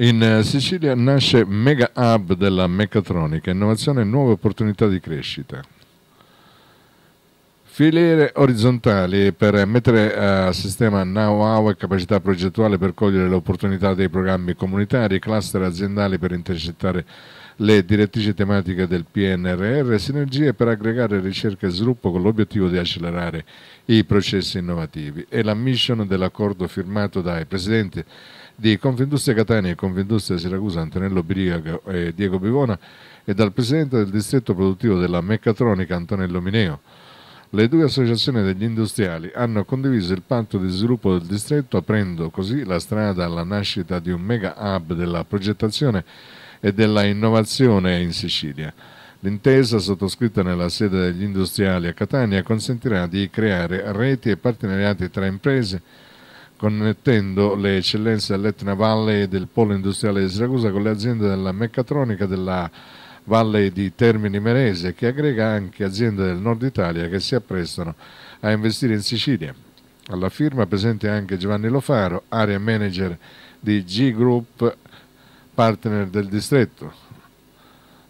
In eh, Sicilia nasce Mega Hub della meccatronica, innovazione e nuove opportunità di crescita. Filiere orizzontali per mettere a sistema know-how e capacità progettuale per cogliere le opportunità dei programmi comunitari, cluster aziendali per intercettare le direttrici tematiche del PNRR, sinergie per aggregare ricerca e sviluppo con l'obiettivo di accelerare i processi innovativi e la mission dell'accordo firmato dai presidenti di Confindustria Catania e Confindustria Siracusa Antonello Biriaga e Diego Bivona e dal presidente del distretto produttivo della Meccatronica Antonello Mineo. Le due associazioni degli industriali hanno condiviso il patto di sviluppo del distretto aprendo così la strada alla nascita di un mega hub della progettazione e della innovazione in Sicilia. L'intesa sottoscritta nella sede degli industriali a Catania consentirà di creare reti e partenariati tra imprese connettendo le eccellenze dell'Etna Valley e del polo industriale di Siracusa con le aziende della meccatronica, della Valle di Termini Merese, che aggrega anche aziende del nord Italia che si apprestano a investire in Sicilia. Alla firma presente anche Giovanni Lofaro, area manager di G Group, partner del distretto.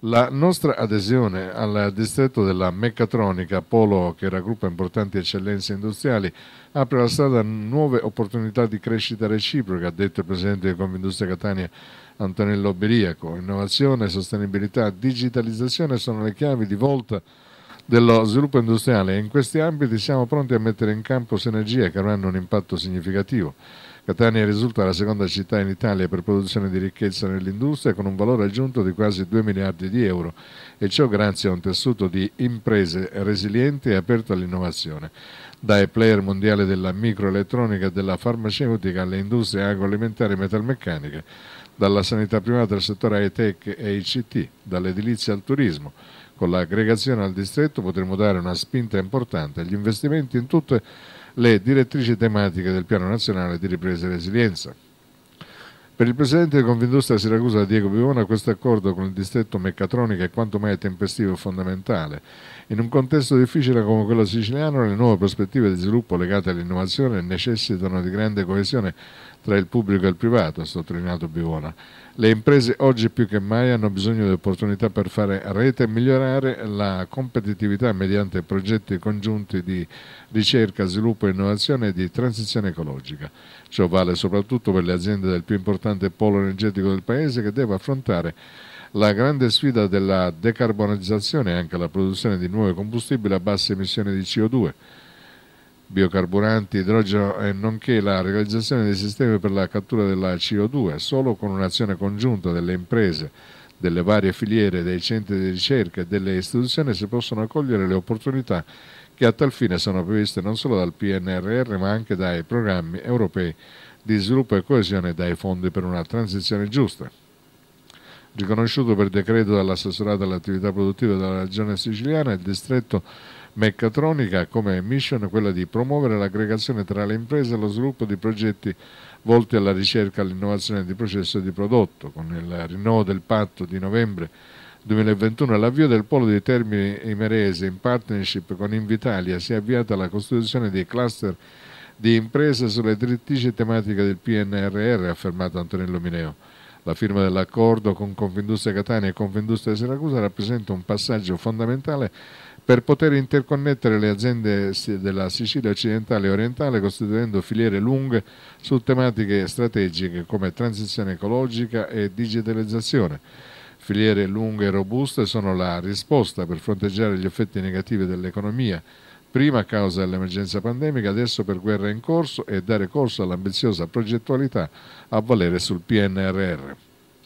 La nostra adesione al distretto della meccatronica, polo che raggruppa importanti eccellenze industriali, apre la strada a nuove opportunità di crescita reciproca, ha detto il presidente di Comindustria Catania Antonello Beriaco. Innovazione, sostenibilità, digitalizzazione sono le chiavi di volta dello sviluppo industriale e in questi ambiti siamo pronti a mettere in campo sinergie che avranno un impatto significativo. Catania risulta la seconda città in Italia per produzione di ricchezza nell'industria con un valore aggiunto di quasi 2 miliardi di euro e ciò grazie a un tessuto di imprese resilienti e aperto all'innovazione. Dai player mondiali della microelettronica e della farmaceutica alle industrie agroalimentari e metalmeccaniche, dalla sanità privata al settore high-tech e ICT, dall'edilizia al turismo, con l'aggregazione al distretto potremo dare una spinta importante agli investimenti in tutte le le direttrici tematiche del Piano Nazionale di Ripresa e Resilienza. Per il presidente di Convindustria Siracusa Diego Bivona questo accordo con il distretto meccatronica è quanto mai tempestivo e fondamentale. In un contesto difficile come quello siciliano le nuove prospettive di sviluppo legate all'innovazione necessitano di grande coesione tra il pubblico e il privato, ha sottolineato Bivona. Le imprese oggi più che mai hanno bisogno di opportunità per fare rete e migliorare la competitività mediante progetti congiunti di ricerca, sviluppo, innovazione e di transizione ecologica. Ciò vale soprattutto per le aziende del più importante polo energetico del Paese che deve affrontare la grande sfida della decarbonizzazione e anche la produzione di nuovi combustibili a basse emissioni di CO2 biocarburanti, idrogeno e nonché la realizzazione dei sistemi per la cattura della CO2 solo con un'azione congiunta delle imprese, delle varie filiere, dei centri di ricerca e delle istituzioni si possono accogliere le opportunità che a tal fine sono previste non solo dal PNRR ma anche dai programmi europei di sviluppo e coesione e dai fondi per una transizione giusta. Riconosciuto per decreto dall'assessorato all'attività produttiva della Regione siciliana, il distretto Meccatronica come mission quella di promuovere l'aggregazione tra le imprese e lo sviluppo di progetti volti alla ricerca, e all'innovazione di processo e di prodotto, con il rinnovo del patto di novembre 2021 e l'avvio del polo di Termini Imerese in partnership con Invitalia si è avviata la costituzione dei cluster di imprese sulle direttrici tematiche del PNRR, ha affermato Antonello Mineo. La firma dell'accordo con Confindustria Catania e Confindustria Siracusa rappresenta un passaggio fondamentale per poter interconnettere le aziende della Sicilia occidentale e orientale costituendo filiere lunghe su tematiche strategiche come transizione ecologica e digitalizzazione. Filiere lunghe e robuste sono la risposta per fronteggiare gli effetti negativi dell'economia, prima a causa dell'emergenza pandemica, adesso per guerra in corso e dare corso all'ambiziosa progettualità a valere sul PNRR.